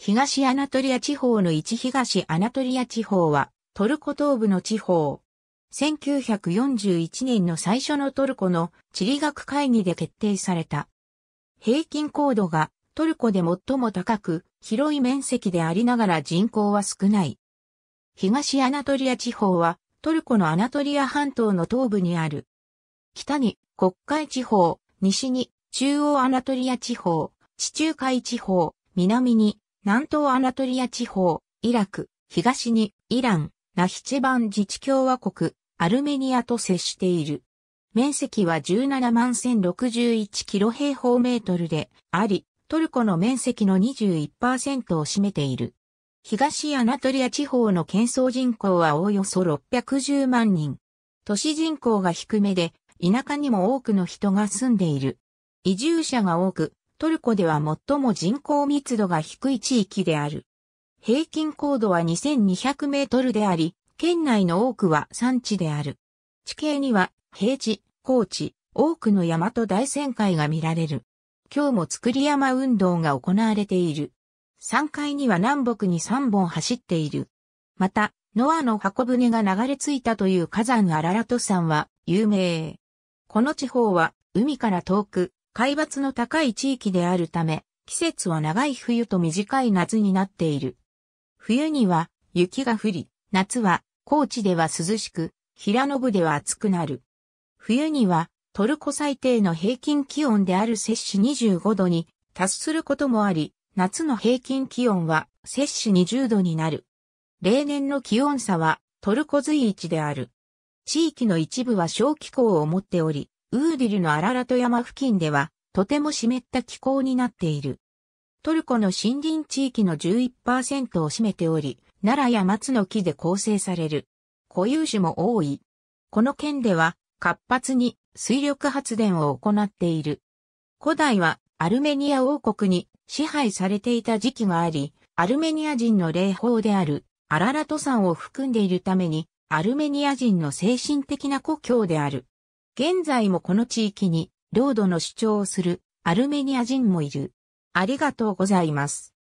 東アナトリア地方の一東アナトリア地方は、トルコ東部の地方。1941年の最初のトルコの地理学会議で決定された。平均高度がトルコで最も高く、広い面積でありながら人口は少ない。東アナトリア地方は、トルコのアナトリア半島の東部にある。北に国会地方、西に中央アナトリア地方、地中海地方、南に南東アナトリア地方、イラク、東にイラン、ナヒチバン自治共和国、アルメニアと接している。面積は17万1061キロ平方メートルであり、トルコの面積の21%を占めている。東アナトリア地方の県総人口はおおよそ610万人。都市人口が低めで、田舎にも多くの人が住んでいる。移住者が多く、トルコでは最も人口密度が低い地域である。平均高度は2200メートルであり、県内の多くは山地である。地形には平地、高地、多くの山と大旋回が見られる。今日も作り山運動が行われている。3階には南北に3本走っている。また、ノアの箱舟が流れ着いたという火山アララト山は有名。この地方は海から遠く海抜の高い地域であるため、季節は長い冬と短い夏になっている。冬には雪が降り、夏は高知では涼しく、平野部では暑くなる。冬にはトルコ最低の平均気温である摂氏25度に達することもあり、夏の平均気温は摂氏20度になる。例年の気温差はトルコ随一である。地域の一部は小気候を持っており、ウーディルのアララト山付近では、とても湿った気候になっている。トルコの森林地域の11%を占めており、奈良や松の木で構成される。固有種も多い。この県では活発に水力発電を行っている。古代はアルメニア王国に支配されていた時期があり、アルメニア人の霊法であるアララト山を含んでいるために、アルメニア人の精神的な故郷である。現在もこの地域に領土の主張をするアルメニア人もいる。ありがとうございます。